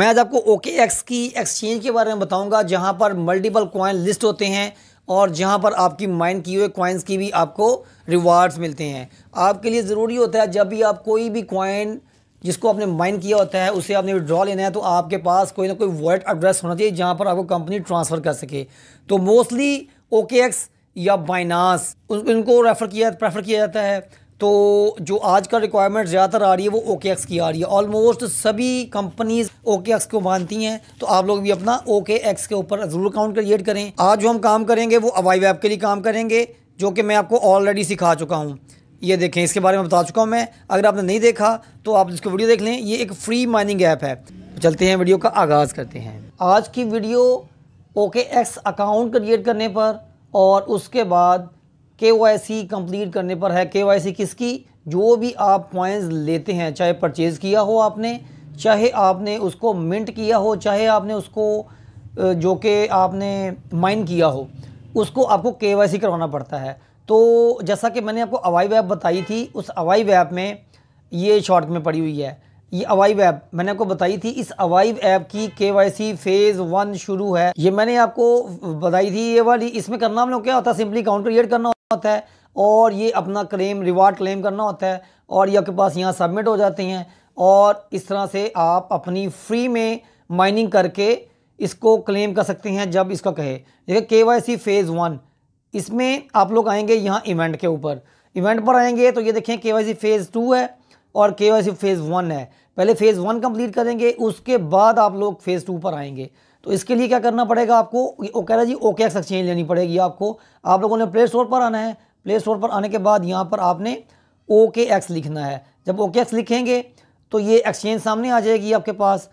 मैं आज आपको ओके एक्स की एक्सचेंज के बारे में बताऊंगा जहां पर मल्टीपल कॉइन लिस्ट होते हैं और जहां पर आपकी माइन की हुए कॉइन्स की भी आपको रिवार्ड्स मिलते हैं आपके लिए ज़रूरी होता है जब भी आप कोई भी कॉइन जिसको आपने माइन किया होता है उसे आपने विड्रॉ लेना है तो आपके पास कोई ना कोई वॉलेट एड्रेस होना चाहिए जहाँ पर आपको कंपनी ट्रांसफ़र कर सके तो मोस्टली ओके एक्स या बाइनास उनको रेफ़र किया प्रेफर किया जाता है तो जो आज का रिक्वायरमेंट ज़्यादातर आ रही है वो ओ के एक्स की आ रही है ऑलमोस्ट सभी कंपनीज ओ के एक्स को मानती हैं तो आप लोग भी अपना ओ के एक्स के ऊपर ज़रूर अकाउंट क्रिएट करें आज जो हम काम करेंगे वो अवाई वैब के लिए काम करेंगे जो कि मैं आपको ऑलरेडी सिखा चुका हूँ ये देखें इसके बारे में बता चुका हूँ मैं अगर आपने नहीं देखा तो आप इसको वीडियो देख लें ये एक फ्री माइनिंग ऐप है तो चलते हैं वीडियो का आगाज़ करते हैं आज की video OKX account create करने पर और उसके बाद के वाई सी कंप्लीट करने पर है के वाई सी किसकी जो भी आप कॉइन्स लेते हैं चाहे परचेज़ किया हो आपने चाहे आपने उसको मिंट किया हो चाहे आपने उसको जो कि आपने माइन किया हो उसको आपको के वाई सी करवाना पड़ता है तो जैसा कि मैंने आपको अवाई वैब बताई थी उस अवाई वैब में ये शॉर्ट में पड़ी हुई है ये अवाइव ऐप मैंने आपको बताई थी इस अवाइव ऐप की के वाई सी फेज़ वन शुरू है ये मैंने आपको बताई थी ये वाली इसमें करना हम लोग क्या होता है सिंपली काउंटर एड करना होता है और ये अपना क्लेम रिवार्ड क्लेम करना होता है और ये आपके पास यहाँ सबमिट हो जाते हैं और इस तरह से आप अपनी फ्री में माइनिंग करके इसको क्लेम कर सकते हैं जब इसका कहे देखिए के वाई सी फेज़ वन इसमें आप लोग आएंगे यहाँ इवेंट के ऊपर इवेंट पर आएंगे तो ये देखें के वाई सी फेज़ टू है और के वाई सी फेज़ वन है पहले फेज़ वन कंप्लीट करेंगे उसके बाद आप लोग फेज़ टू पर आएंगे तो इसके लिए क्या करना पड़ेगा आपको वो कह रहा जी ओके एक्स एक्सचेंज लेनी पड़ेगी आपको आप लोगों ने प्ले स्टोर पर आना है प्ले स्टोर पर आने के बाद यहाँ पर आपने ओके एक्स लिखना है जब ओके एक्स लिखेंगे तो ये एक्सचेंज सामने आ जाएगी आपके पास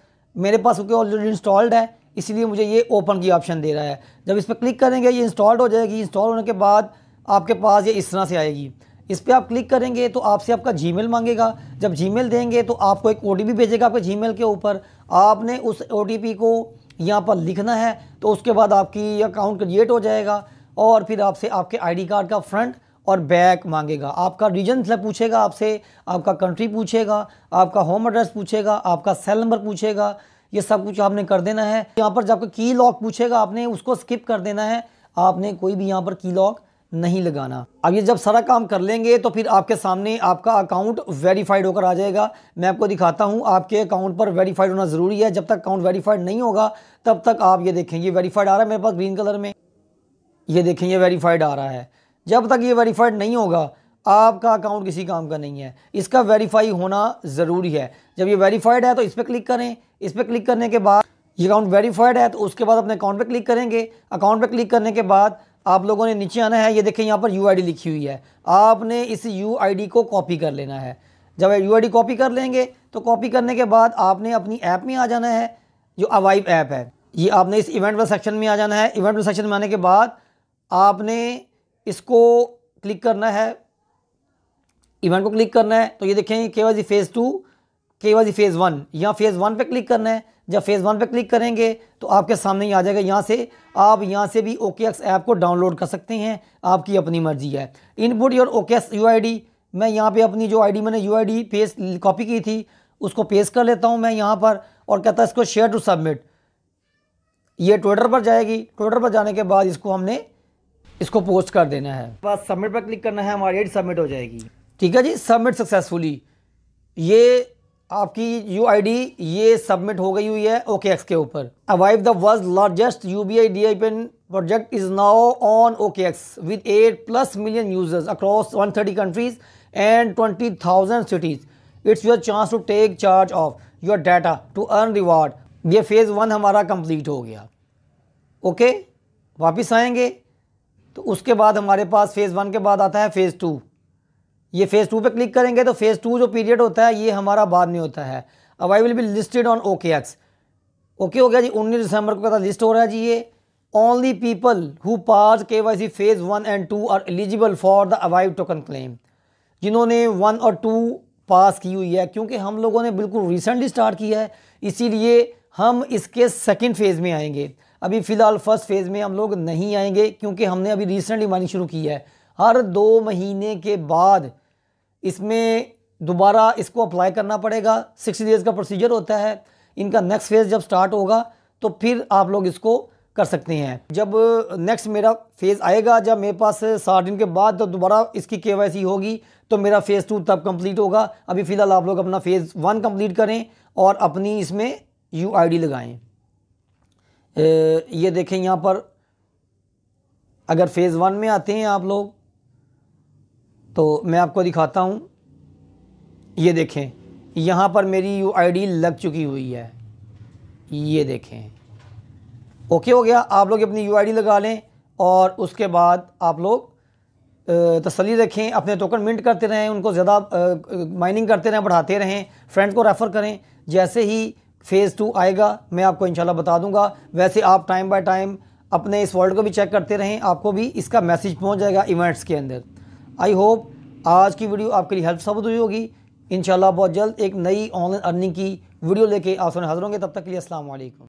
मेरे पास ओके ऑलरेडी इंस्टॉल्ड है इसलिए मुझे ये ओपन की ऑप्शन दे रहा है जब इस पर क्लिक करेंगे ये इंस्टॉल्ड हो जाएगी इंस्टॉल होने के बाद आपके पास ये इस तरह से आएगी इस पर आप क्लिक करेंगे तो आपसे आपका मेल मांगेगा जब मेल देंगे तो आपको एक ओ भेजेगा आपके मेल के ऊपर आपने उस ओ को यहाँ पर लिखना है तो उसके बाद आपकी अकाउंट क्रिएट हो जाएगा और फिर आपसे आपके आईडी कार्ड का फ्रंट और बैक मांगेगा आपका रीजन पूछेगा आपसे आपका कंट्री पूछेगा आपका होम एड्रेस पूछेगा आपका सेल नंबर पूछेगा ये सब कुछ आपने कर देना है यहाँ पर जब की लॉक पूछेगा आपने उसको स्किप कर देना है आपने कोई भी यहाँ पर की लॉक नहीं लगाना अब ये जब सारा काम कर लेंगे तो फिर आपके सामने आपका अकाउंट वेरीफाइड होकर आ जाएगा मैं आपको दिखाता हूँ आपके अकाउंट पर वेरीफाइड होना ज़रूरी है जब तक अकाउंट वेरीफाइड नहीं होगा तब तक आप ये देखें ये वेरीफाइड आ रहा है मेरे पास ग्रीन कलर में ये देखें ये वेरीफाइड आ रहा है जब तक ये वेरीफाइड नहीं होगा आपका अकाउंट किसी काम का नहीं है इसका वेरीफाई होना ज़रूरी है जब ये वेरीफाइड है तो इस पर क्लिक करें इस पर क्लिक करने के बाद ये अकाउंट वेरीफाइड है तो उसके बाद अपने अकाउंट पर क्लिक करेंगे अकाउंट पर क्लिक करने के बाद आप लोगों ने नीचे आना है ये देखें यहाँ पर यू लिखी हुई है आपने इस यू को कॉपी कर लेना है जब यू कॉपी कर लेंगे तो कॉपी करने के बाद आपने अपनी ऐप में आ जाना है जो अवाइब ऐप है ये आपने इस इवेंट वाले सेक्शन में आ जाना है इवेंट वाले सेक्शन में आने के बाद आपने इसको क्लिक करना है इवेंट को क्लिक करना है तो ये देखें के फेज़ टू के वाजी फेज़ वन यहाँ फेज़ वन पे क्लिक करना है जब फेज़ वन पे क्लिक करेंगे तो आपके सामने ही आ जाएगा यहाँ से आप यहाँ से भी ओके एक्स ऐप को डाउनलोड कर सकते हैं आपकी अपनी मर्जी है input your OKX you मैं यहाँ पे अपनी जो आईडी मैंने यू आई पेस्ट कॉपी की थी उसको पेस्ट कर लेता हूँ मैं यहाँ पर और कहता है इसको शेयर टू सबमिट ये ट्विटर पर जाएगी ट्विटर पर जाने के बाद इसको हमने इसको पोस्ट कर देना है बस सबमिट पर क्लिक करना है हमारी आई सबमिट हो जाएगी ठीक है जी सबमिट सक्सेसफुली ये आपकी यू ये सबमिट हो गई हुई है ओके एक्स के ऊपर Avive the world largest U B I D I pen project is now on OKX with eight plus million users across 130 countries and 20,000 cities it's your chance to take charge of your data to earn reward ये phase one हमारा complete हो गया okay okay? वापस आएंगे तो उसके बाद हमारे पास फेज़ वन के बाद आता है फेज़ टू ये फेज़ टू पे क्लिक करेंगे तो फेज़ टू जो पीरियड होता है ये हमारा बाद में होता है अब I will be listed on OKX okay हो गया जी उन्नीस दिसंबर को का लिस्ट हो रहा है जी ये only people who pass K Y C phase one and two are eligible for the Avive token claim जिन्होंने वन और टू पास की हुई है क्योंकि हम लोगों ने बिल्कुल रिसेंटली स्टार्ट किया है इसीलिए हम इसके सेकेंड फेज़ में आएंगे अभी फ़िलहाल फर्स्ट फेज़ में हम लोग नहीं आएंगे क्योंकि हमने अभी रिसेंटली माइनिंग शुरू की है हर दो महीने के बाद इसमें दोबारा इसको अप्लाई करना पड़ेगा सिक्सटी डेज़ का प्रोसीजर होता है इनका नेक्स्ट फेज़ जब स्टार्ट होगा तो फिर आप लोग इसको कर सकते हैं जब नेक्स्ट मेरा फेज़ आएगा जब मेरे पास साठ दिन के बाद तो दोबारा इसकी के होगी तो मेरा फ़ेज़ टू तब कंप्लीट होगा अभी फ़िलहाल आप लोग अपना फ़ेज़ वन कंप्लीट करें और अपनी इसमें यू आई डी लगाएँ ये देखें यहाँ पर अगर फ़ेज़ वन में आते हैं आप लोग तो मैं आपको दिखाता हूँ ये देखें यहाँ पर मेरी यू आई लग चुकी हुई है ये देखें ओके हो गया आप लोग अपनी यू आई लगा लें और उसके बाद आप लोग तसली रखें अपने टोकन मिंट करते रहें उनको ज़्यादा माइनिंग करते रहें बढ़ाते रहें फ्रेंड को रेफ़र करें जैसे ही फ़ेज़ टू आएगा मैं आपको इंशाल्लाह बता दूंगा वैसे आप टाइम बाय टाइम अपने इस वर्ल्ड को भी चेक करते रहें आपको भी इसका मैसेज पहुंच जाएगा इवेंट्स के अंदर आई होप आज की वीडियो आपके लिए हेल्प साबित हुई होगी इन बहुत जल्द एक नई ऑनलाइन अर्निंग की वीडियो लेके आप सुन हाजिर होंगे तब तक के लिए असलम